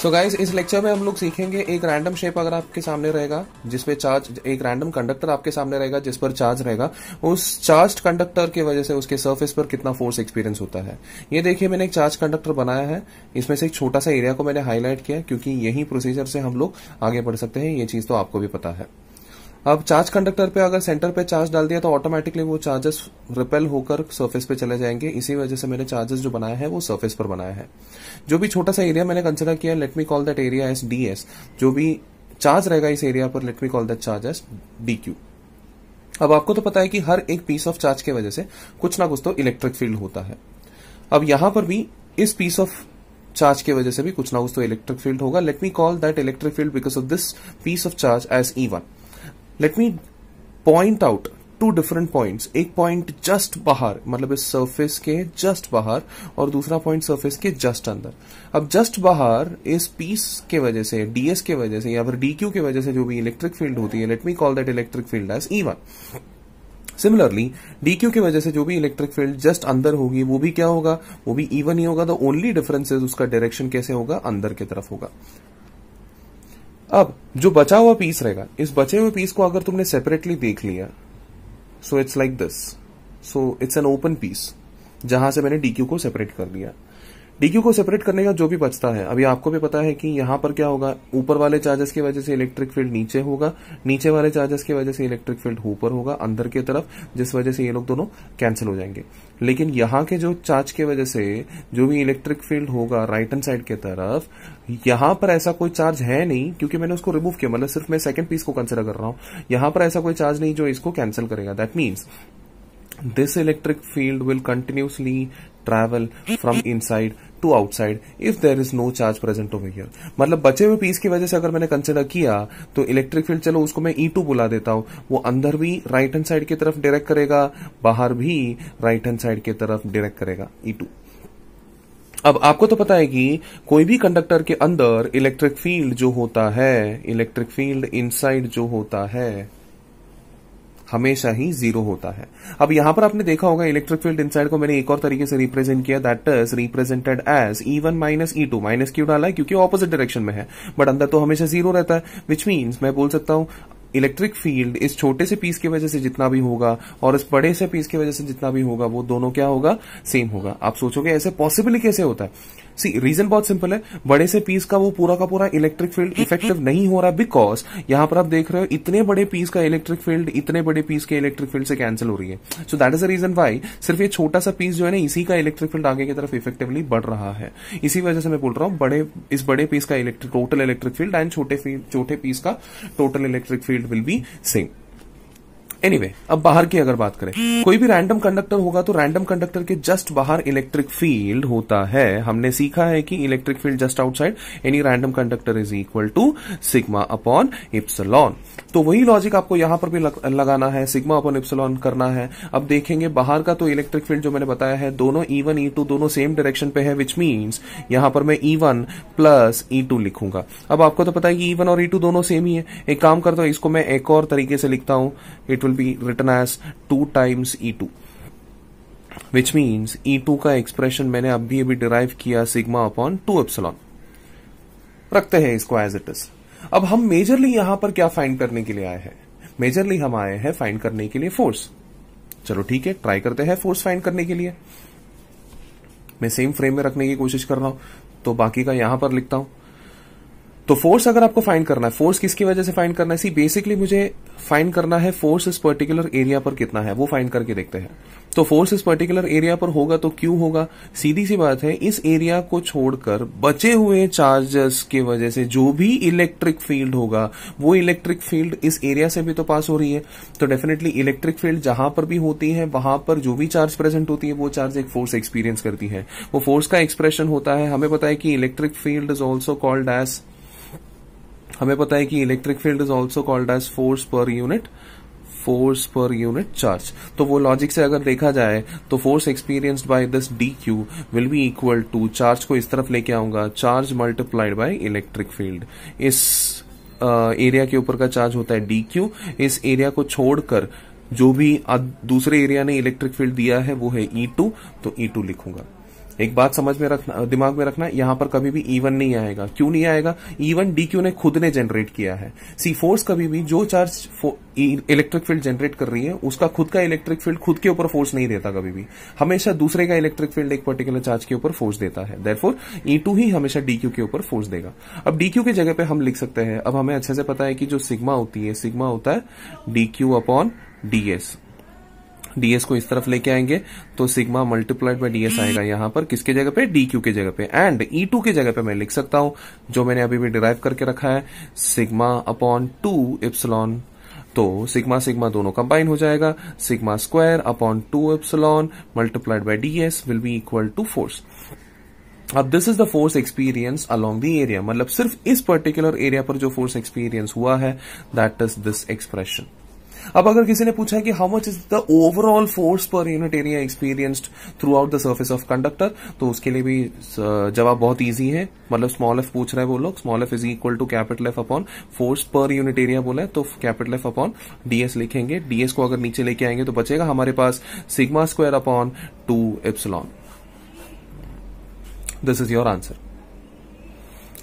So guys इस lecture में हम लोग सीखेंगे एक रैंडम शेप अगर आपके सामने रहेगा जिसपे चार्ज एक रैंडम कंडक्टर आपके सामने रहेगा जिस पर चार्ज रहेगा उस चार्ज कंडक्टर की वजह से उसके सरफेस पर कितना फोर्स एक्सपीरियंस होता है ये देखिए मैंने एक चार्ज कंडक्टर बनाया है इसमें से एक छोटा सा एरिया को मैंने हाईलाइट किया क्योंकि यही प्रोसीजर से हम लोग आगे बढ़ सकते हैं ये चीज तो आपको भी पता है अब चार्ज कंडक्टर पे अगर सेंटर पे चार्ज डाल दिया तो ऑटोमेटिकली वो चार्जेस रिपेल होकर सरफेस पे चले जाएंगे इसी वजह से मैंने चार्जेस जो बनाया है वो सरफेस पर बनाया है जो भी छोटा सा एरिया मैंने कंसिडर किया let me call that area as D S जो भी चार्ज रहेगा इस एरिया पर let me call that charge as D Q अब आपको तो पता है कि हर एक पीस ऑफ चार्ज की वजह से कुछ ना कुछ तो इलेक्ट्रिक फील्ड होता है अब यहां पर भी इस पीस ऑफ चार्ज की वजह से भी कुछ ना कुछ तो इलेक्ट्रिक फील्ड होगा let me call that electric field because of this piece of charge as E one let me point out two different points एक पॉइंट जस्ट बाहर मतलब इस सरफेस के जस्ट बाहर और दूसरा पॉइंट सरफेस के जस्ट अंदर अब जस्ट बाहर इस पीस के वजह से डीएस के वजह से या फिर डीक्यू के वजह से जो भी इलेक्ट्रिक फील्ड होती है let me call that electric field as E one similarly D Q की वजह से जो भी इलेक्ट्रिक फील्ड जस्ट अंदर होगी वो भी क्या होगा वो भी इवन e ही होगा द ओनली डिफरेंस उसका डायरेक्शन कैसे होगा अंदर की तरफ होगा अब जो बचा हुआ पीस रहेगा इस बचे हुए पीस को अगर तुमने सेपरेटली देख लिया so it's like this so it's an open piece जहां से मैंने डीक्यू को सेपरेट कर दिया डीक्यू को सेपरेट करने का जो भी बचता है अभी आपको भी पता है कि यहां पर क्या होगा ऊपर वाले चार्जेस की वजह से इलेक्ट्रिक फील्ड नीचे होगा नीचे वाले चार्जेस की वजह से इलेक्ट्रिक फील्ड ऊपर होगा अंदर की तरफ जिस वजह से ये लोग दोनों कैंसिल हो जाएंगे लेकिन यहां के जो चार्ज की वजह से जो भी इलेक्ट्रिक फील्ड होगा राइट हैंड साइड की तरफ यहां पर ऐसा कोई चार्ज है नहीं क्योंकि मैंने उसको रिमूव किया मतलब सिर्फ मैं सेकंड पीस को कंसिडर कर रहा हूँ यहां पर ऐसा कोई चार्ज नहीं जो इसको कैंसिल करेगा that means This electric field will continuously travel from inside to outside if there is no charge present over here मतलब बचे हुए पीस की वजह से अगर मैंने कंसिडर किया तो इलेक्ट्रिक फील्ड चलो उसको मैं ई e टू बुला देता हूं वो अंदर भी राइट हैंड साइड की तरफ डायरेक्ट करेगा बाहर भी राइट हैंड साइड की तरफ डायरेक्ट करेगा ई e टू अब आपको तो पता है कि कोई भी कंडक्टर के अंदर इलेक्ट्रिक फील्ड जो होता है इलेक्ट्रिक फील्ड इनसाइड जो होता है हमेशा ही जीरो होता है अब यहां पर आपने देखा होगा इलेक्ट्रिक फील्ड इनसाइड को मैंने एक और तरीके से रिप्रेजेंट किया that is represented as E one minus E two minus Q डाला है क्योंकि ऑपोजिट डायरेक्शन में है बट अंदर तो हमेशा जीरो रहता है विच मीन्स मैं बोल सकता हूं इलेक्ट्रिक फील्ड इस छोटे से पीस की वजह से जितना भी होगा और इस बड़े से पीस की वजह से जितना भी होगा वो दोनों क्या होगा सेम होगा आप सोचोगे ऐसे पॉसिबिलिटी कैसे होता है सी रीजन बहुत सिंपल है बड़े से पीस का वो पूरा का पूरा इलेक्ट्रिक फील्ड इफेक्टिव नहीं हो रहा बिकॉज यहां पर आप देख रहे हो इतने बड़े पीस का इलेक्ट्रिक फील्ड इतने बड़े पीस के इलेक्ट्रिक फील्ड से कैंसिल हो रही है so that is a reason why सिर्फ ये छोटा सा पीस जो है ना इसी का इलेक्ट्रिक फील्ड आगे की तरफ इफेक्टिवली बढ़ रहा है इसी वजह से मैं बोल रहा हूँ बड़े इस बड़े पीस का electric total electric field and छोटे छोटे पीस का total electric field will be same anyway anyway, अब बाहर की अगर बात करें कोई भी रैंडम कंडक्टर होगा तो रैंडम कंडक्टर के जस्ट बाहर इलेक्ट्रिक फील्ड होता है हमने सीखा है कि electric field just outside any random conductor is equal to sigma upon epsilon तो वही लॉजिक आपको यहां पर भी लग, लगाना है सिग्मा अपॉन इप्सलॉन करना है अब देखेंगे बाहर का तो इलेक्ट्रिक फील्ड जो मैंने बताया है दोनों ई वन ई टू दोनों सेम डायरेक्शन पे है विच मीन्स यहां पर मैं E one plus E two लिखूंगा अब आपको तो पता है कि ई e वन और ई e टू दोनों सेम ही है एक काम करता हूं इसको मैं एक और तरीके से लिखता हूं it will be written as 2 times E2 which means E2 का एक्सप्रेशन मैंने अभी अभी डिराइव किया सिग्मा अपॉन टू एप्सलॉन रखते हैं इसको एज इट इज अब हम मेजरली यहां पर क्या फाइंड करने के लिए आए हैं मेजरली हम आए हैं फाइंड करने के लिए फोर्स चलो ठीक है ट्राई करते हैं फोर्स फाइंड करने के लिए मैं सेम फ्रेम में रखने की कोशिश कर रहा हूं तो बाकी का यहां पर लिखता हूं तो फोर्स अगर आपको फाइंड करना है फोर्स किसकी वजह से फाइंड करना है सी बेसिकली मुझे फाइंड करना है फोर्स इस पर्टिकुलर एरिया पर कितना है वो फाइंड करके देखते हैं तो फोर्स इस पर्टिकुलर एरिया पर होगा तो क्यों होगा सीधी सी बात है इस एरिया को छोड़कर बचे हुए चार्जेस के वजह से जो भी इलेक्ट्रिक फील्ड होगा वो इलेक्ट्रिक फील्ड इस एरिया से भी तो पास हो रही है तो डेफिनेटली इलेक्ट्रिक फील्ड जहां पर भी होती है वहां पर जो भी चार्ज प्रेजेंट होती है वो चार्ज एक फोर्स एक्सपीरियंस करती है वो फोर्स का एक्सप्रेशन होता है हमें पता है कि electric field is also called as हमें पता है कि electric field is also called as force per unit force per unit charge तो वो लॉजिक से अगर देखा जाए तो force experience by this D Q will be equal to charge को इस तरफ लेके आऊंगा charge multiplied by electric field इस एरिया के ऊपर का चार्ज होता है डी क्यू इस एरिया को छोड़कर जो भी दूसरे एरिया ने इलेक्ट्रिक फील्ड दिया है वो है ई e टू तो ई e टू लिखूंगा एक बात समझ में रखना दिमाग में रखना यहां पर कभी भी ईवन e नहीं आएगा क्यों नहीं आएगा इवन e डी ने खुद ने जनरेट किया है सी फोर्स कभी भी जो चार्ज इलेक्ट्रिक फील्ड जनरेट कर रही है उसका खुद का इलेक्ट्रिक फील्ड खुद के ऊपर फोर्स नहीं देता कभी भी हमेशा दूसरे का इलेक्ट्रिक फील्ड एक पर्टिकुलर चार्ज के ऊपर फोर्स देता है देरफोर ई टू ही हमेशा डी के ऊपर फोर्स देगा अब डी की जगह पर हम लिख सकते हैं अब हमें अच्छे से पता है कि जो सिग्मा होती है सिग्मा होता है डी अपॉन डीएस डीएस को इस तरफ लेके आएंगे तो सिग्मा मल्टीप्लाइड बाई डीएस आएगा यहां पर किसके जगह पे डी क्यू के जगह पे एंड ई टू के जगह पे मैं लिख सकता हूं जो मैंने अभी भी डिराइव करके रखा है सिग्मा अपॉन टू इप्सलॉन तो सिग्मा सिग्मा दोनों कंबाइन हो जाएगा sigma square upon two epsilon multiplied by D S will be equal to force अब this is the force experience along the area मतलब सिर्फ इस पर्टिकुलर एरिया पर जो फोर्स एक्सपीरियंस हुआ है दैट इज दिस एक्सप्रेशन अब अगर किसी ने पूछा है कि how much is the overall force per unit area experienced throughout the surface of conductor तो उसके लिए भी uh, जवाब बहुत ईजी है मतलब स्मॉल एफ पूछ रहे हैं वो लोग small F is equal to capital F upon force per unit area बोला है तो कैपिटल एफ अपॉन डीएस लिखेंगे डीएस को अगर नीचे लेके आएंगे तो बचेगा हमारे पास sigma square upon two epsilon this is your answer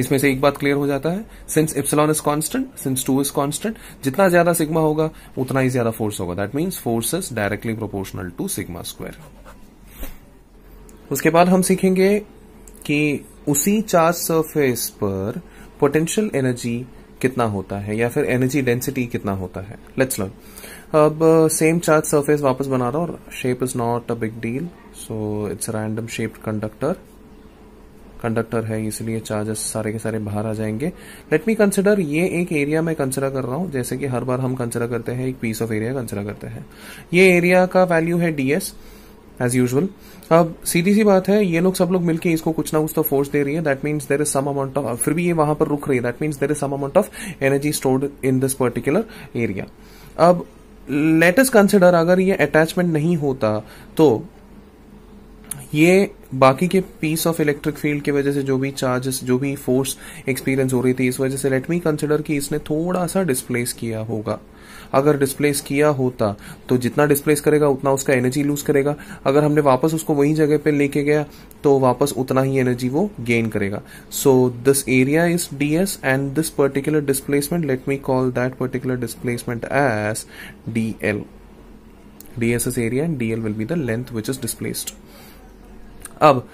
इसमें से एक बात क्लियर हो जाता है since epsilon is constant since two is constant जितना ज्यादा सिग्मा होगा उतना ही ज्यादा फोर्स होगा that means force is directly proportional to sigma square उसके बाद हम सीखेंगे कि उसी चार्ज सरफेस पर पोटेंशियल एनर्जी कितना होता है या फिर एनर्जी डेंसिटी कितना होता है लेट्स लर्न अब सेम चार्ज सरफेस वापस बना रहा हूं और shape is not a big deal so it's random shaped conductor conductor है इसलिए चार्जेस सारे के सारे बाहर आ जाएंगे लेट मी कंसिडर ये एक एरिया मैं कंसिडर कर रहा हूँ जैसे कि हर बार हम कंसिडर करते हैं एक पीस ऑफ एरिया कंसिडर करते हैं ये एरिया का वैल्यू है डीएस एज यूजल अब सीधी सी बात है ये लोग सब लोग मिलकर इसको कुछ ना कुछ तो फोर्स दे रही है that means there is some amount of फिर भी ये वहां पर रुक रही है that means there is some amount of energy stored in this particular area अब लेटेस्ट कंसिडर अगर ये अटैचमेंट नहीं होता तो ये बाकी के पीस ऑफ इलेक्ट्रिक फील्ड की वजह से जो भी चार्जेस जो भी फोर्स एक्सपीरियंस हो रही थी इस वजह से लेट मी कंसिडर कि इसने थोड़ा सा डिस्प्लेस किया होगा अगर डिस्प्लेस किया होता तो जितना डिस्प्लेस करेगा उतना उसका एनर्जी लूज करेगा अगर हमने वापस उसको वही जगह पे लेके गया तो वापस उतना ही एनर्जी वो गेन करेगा so this area is D S and this particular displacement let me call that particular displacement as D L ds area and and dl will be the length which अब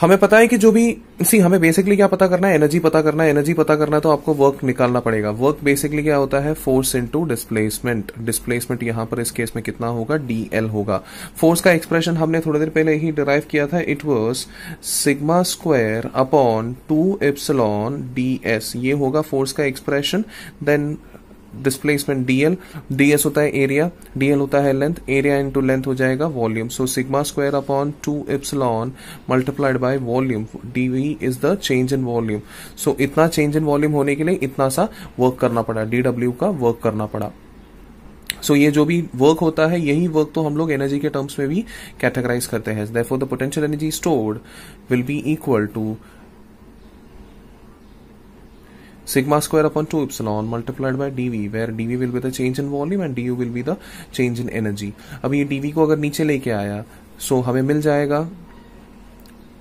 हमें पता है कि जो भी सी हमें बेसिकली क्या पता करना है एनर्जी पता करना है एनर्जी पता करना है तो आपको वर्क निकालना पड़ेगा वर्क बेसिकली क्या होता है फोर्स इनटू डिस्प्लेसमेंट डिस्प्लेसमेंट यहां पर इस केस में कितना होगा डीएल होगा फोर्स का एक्सप्रेशन हमने थोड़ी देर पहले ही डिराइव किया था it was sigma square upon two epsilon D S ये होगा फोर्स का expression then displacement D L D S होता है एरिया डीएल होता है लेंथ एरिया इनटू लेंथ हो जाएगा volume so sigma square upon two epsilon multiplied by volume D V is the change in volume so इतना चेंज इन वॉल्यूम होने के लिए इतना सा वर्क करना पड़ा डीडब्ल्यू का वर्क करना पड़ा सो so, ये जो भी वर्क होता है यही वर्क तो हम लोग एनर्जी के टर्म्स में भी कैटेगराइज करते हैं therefore the potential energy stored will be equal to sigma square upon 2 epsilon multiplied by dv where dv will be the change in volume and du will be the change in energy ab ye dv ko agar niche leke aaya so hame mil jayega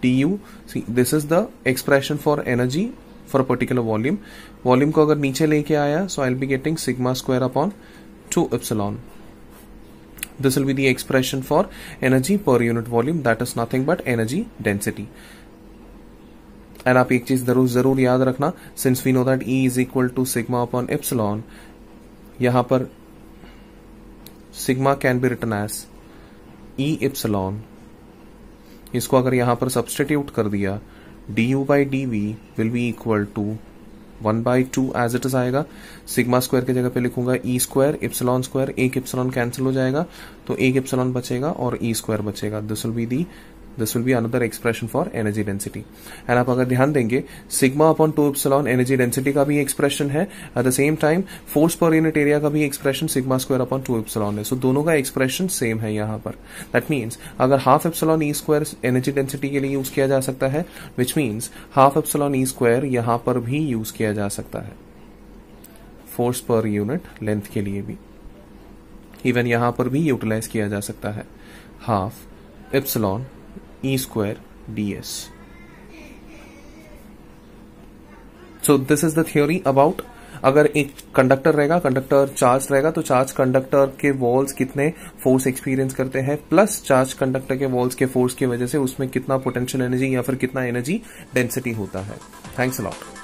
du see this is the expression for energy for a particular volume volume ko agar niche leke aaya so i'll be getting sigma square upon 2 epsilon this will be the expression for energy per unit volume that is nothing but energy density and आप एक चीज जरूर जरूर याद रखना since we know that E is equal to sigma upon epsilon यहां पर sigma can be written as E epsilon इसको अगर यहां पर सब्सटीट्यूट कर दिया D U by D V will be equal to one by two as it is आएगा sigma square की जगह पे लिखूंगा ई स्क्वायर इप्सलॉन स्क्वायर एक इप्सलॉन कैंसिल हो जाएगा तो एक इप्सलॉन बचेगा और ई e स्क्वायर बचेगा this will be the this will be another expression for energy density and आप अगर ध्यान देंगे sigma upon two epsilon energy density का भी एक्सप्रेशन है at the same time force per unit area का भी expression sigma square upon two epsilon है सो so, दोनों का एक्सप्रेशन सेम है यहां पर दैट मीन्स अगर half epsilon E square energy density के लिए यूज किया जा सकता है which means half epsilon E square यहां पर भी यूज किया जा सकता है फोर्स पर यूनिट लेंथ के लिए भी इवन यहां पर भी यूटिलाइज किया जा सकता है half epsilon e square ds. So this is the theory about अगर एक कंडक्टर रहेगा कंडक्टर चार्ज रहेगा तो चार्ज कंडक्टर के वॉल्स कितने फोर्स एक्सपीरियंस करते हैं प्लस चार्ज कंडक्टर के वॉल्स के फोर्स की वजह से उसमें कितना पोटेंशियल एनर्जी या फिर कितना एनर्जी डेंसिटी होता है थैंक्स अलॉट